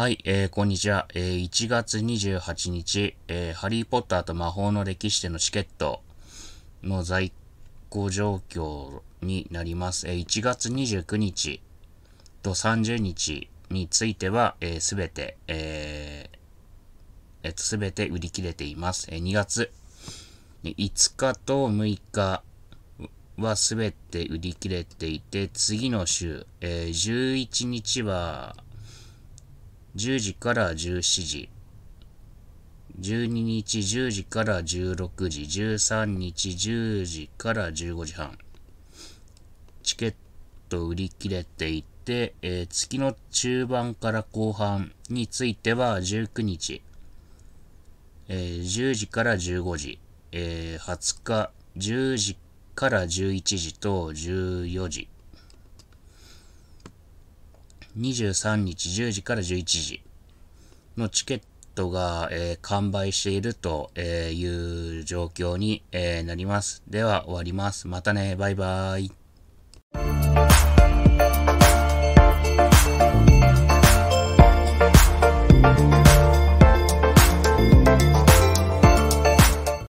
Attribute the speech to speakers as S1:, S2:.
S1: はい、えー、こんにちは。えー、1月28日、えー、ハリーポッターと魔法の歴史でのチケットの在庫状況になります。えー、1月29日と30日については、えー、すべて、えー、えっと、すべて売り切れています。えー、2月5日と6日はすべて売り切れていて、次の週、えー、11日は、10時から17時。12日10時から16時、13日10時から15時半。チケット売り切れていて、えー、月の中盤から後半については19日、えー、10時から15時、えー、20日10時から11時と14時。23日10時から11時のチケットが、えー、完売しているという状況に、えー、なります。では終わります。またね。バイバイ。